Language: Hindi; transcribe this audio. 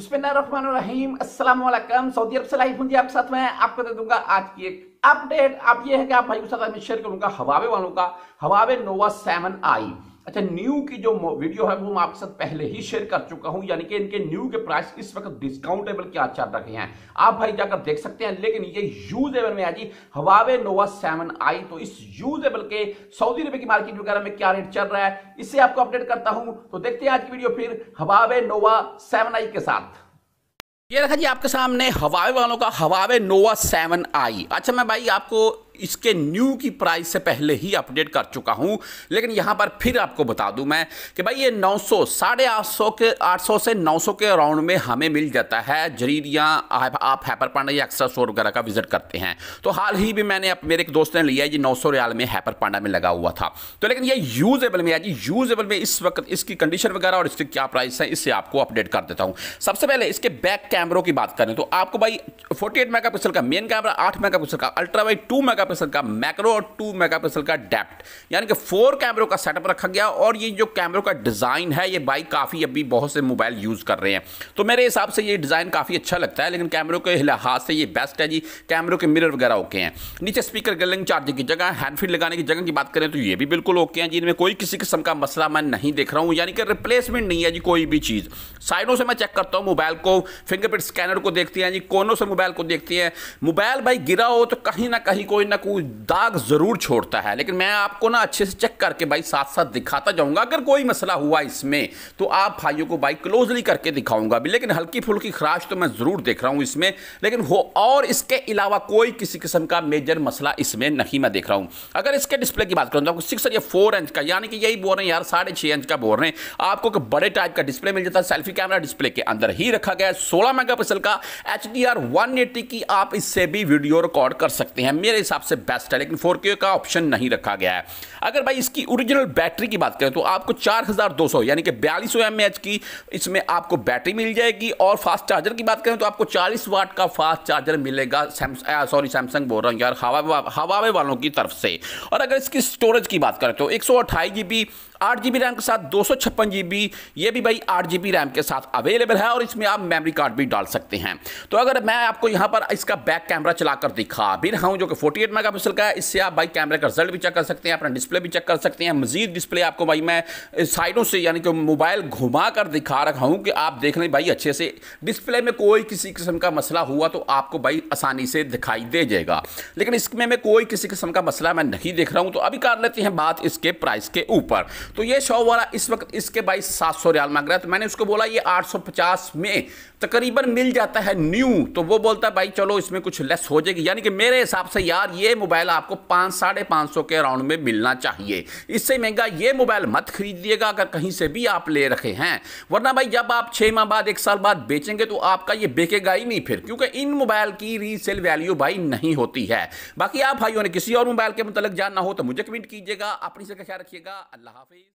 अस्सलाम वालेकुम सऊदी अरब से लाइव हूँ आपके साथ मैं आपको दे दूंगा आज की एक अपडेट आप ये है कि आप भाई के साथ शेयर करूंगा हवावे वालों का हवावे नोवा सेवन आई अच्छा न्यू की जो वीडियो है वो मैं आपके साथ पहले ही शेयर कर चुका हूं यानी कि इनके न्यू के प्राइस इस वक्त डिस्काउंटेबल क्या चल रहे हैं आप भाई जाकर देख सकते हैं लेकिन ये यूजेबल में आजी हवावे नोवा सेवन आई तो इस यूजेबल के सऊदी अरब की मार्केट वगैरह में क्या रेट चल रहा है इससे आपको अपडेट करता हूं तो देखते हैं आज की वीडियो फिर हवावे नोवा सेवन के साथ ये रखा जी आपके सामने हवावे वालों का हवावे नोवा सेवन आई अच्छा मैं भाई आपको इसके न्यू की प्राइस से पहले ही अपडेट कर चुका हूं लेकिन यहां पर फिर आपको बता दूं मैं कि भाई ये 900 सौ साढ़े के 800 से 900 के अराउंड में हमें मिल जाता है जरीर या आप, हैपर पांडा या एक्स्ट्रा स्टोर वगैरह का विजिट करते हैं तो हाल ही में मैंने मेरे एक दोस्त ने लिया ये नौ सौ रियाल में हैपर पांडा में लगा हुआ था तो लेकिन ये यूजेबल में आज यूजेबल में इस वक्त इसकी कंडीशन वगैरह और इसकी क्या प्राइस है इससे आपको अपडेट कर देता हूँ सबसे पहले इसके बैक कैमरों की बात करें तो आपको भाई 48 मेगापिक्सल का मेन कैमरा 8 मेगापिक्सल का अल्ट्रा वाइट 2 मेगा मेगापिक्सल का मैक्रो और टू मेगापिक्सल का डेप्ट यानी कि फोर कैमरों का सेटअप रखा गया और ये जो कैमरों का डिज़ाइन है ये बाइक काफ़ी अभी बहुत से मोबाइल यूज़ कर रहे हैं तो मेरे हिसाब से ये डिज़ाइन काफ़ी अच्छा लगता है लेकिन कैमरों के लिहाज से ये बेस्ट है जी कैमरों के मिरर वगैरह ओके हैं नीचे स्पीकर गलिंग चार्जिंग की जगह हैंडफीड लगाने की जगह की बात करें तो ये भी बिल्कुल ओके हैं जिनमें कोई किसी किस्म का मसला मैं नहीं देख रहा हूँ यानी कि रिप्लेसमेंट नहीं है जी कोई भी चीज़ साइडों से मैं चेक करता हूँ मोबाइल को फिंगरप्रिंट स्कैनर को देखती हैं जी कोनों से मोबाइल को देखती है मोबाइल भाई गिरा हो तो कहीं ना कहीं कोई ना कोई दाग ज़रूर छोड़ता है लेकिन मैं आपको ना अच्छे से चेक करके भाई साथ साथ दिखाता जाऊंगा अगर कोई मसला हुआ इसमें तो आप भाइयों को भाई क्लोजली करके दिखाऊंगा भी लेकिन हल्की फुल्की खराश तो मैं ज़रूर देख रहा हूँ इसमें लेकिन हो और इसके अलावा कोई किसी किस्म का मेजर मसला इसमें नहीं मैं देख रहा हूँ अगर इसके डिस्प्ले की बात करूँ तो आपको सिक्स या फोर इंच का यानी कि यही बोल रहे हैं यार साढ़े छः इंच का बोल रहे हैं आपको बड़े टाइप का डिस्प्ले मिल जाता है सेल्फी कैमरा डिस्प्ले के अंदर ही रखा गया है सोलह मेगा का एच डी आर की आप इससे भी वीडियो रिकॉर्ड कर सकते हैं मेरे हिसाब हिसाब से बेस्ट है लेकिन फोर का ऑप्शन नहीं रखा गया है अगर भाई इसकी ओरिजिनल बैटरी की बात करें तो आपको 4200 यानी कि बयालीस सौ की इसमें आपको बैटरी मिल जाएगी और फास्ट चार्जर की बात करें तो आपको 40 वाट का फास्ट चार्जर मिलेगा सॉरी सैमसंग बोल रहा हूँ यार हवा हवावे वालों की तरफ से और अगर इसकी स्टोरेज की बात करें तो एक आठ जी बी रैम के साथ दो सौ छप्पन जी बी ये भी भाई आठ जी बी रैम के साथ अवेलेबल है और इसमें आप मेमोरी कार्ड भी डाल सकते हैं तो अगर मैं आपको यहाँ पर इसका बैक कैमरा चलाकर दिखा भी रहा हूँ जो कि forty eight eight mega pixel का इससे आप भाई कैमरे का रिजल्ट भी चेक कर सकते हैं अपना डिस्प्ले भी चेक कर सकते हैं मजीद डिस्प्ले आपको भाई मैं साइडों से यानी कि मोबाइल घुमा कर दिखा रखा हूँ कि आप देख लें भाई अच्छे से डिस्प्ले में कोई किसी किस्म का मसला हुआ तो आपको भाई आसानी से दिखाई दे जाएगा लेकिन इसमें मैं कोई किसी किस्म का मसला मैं नहीं देख रहा हूँ तो अभी कर लेते हैं बात इसके प्राइस के ऊपर तो ये शॉप वाला इस वक्त इसके भाई सात सौ रियाल मांग रहा है तो मैंने उसको बोला ये आठ सौ पचास में तकरीबन मिल जाता है न्यू तो वो बोलता है भाई चलो इसमें कुछ लेस हो जाएगी यानी कि मेरे हिसाब से यार ये ये मोबाइल आपको पाँच साढ़े पाँच सौ के अराउंड में मिलना चाहिए इससे महंगा ये मोबाइल मत खरीदिएगा अगर कहीं से भी आप ले रखे हैं वरना भाई जब आप छः माह बाद एक साल बाद बेचेंगे तो आपका ये बेचेगा ही नहीं फिर क्योंकि इन मोबाइल की रीसेल वैल्यू भाई नहीं होती है बाकी आप भाइयों ने किसी और मोबाइल के मतलब जानना हो तो मुझे कमेंट कीजिएगा अपनी से ख्याल रखिएगा अल्लाह हाफिज़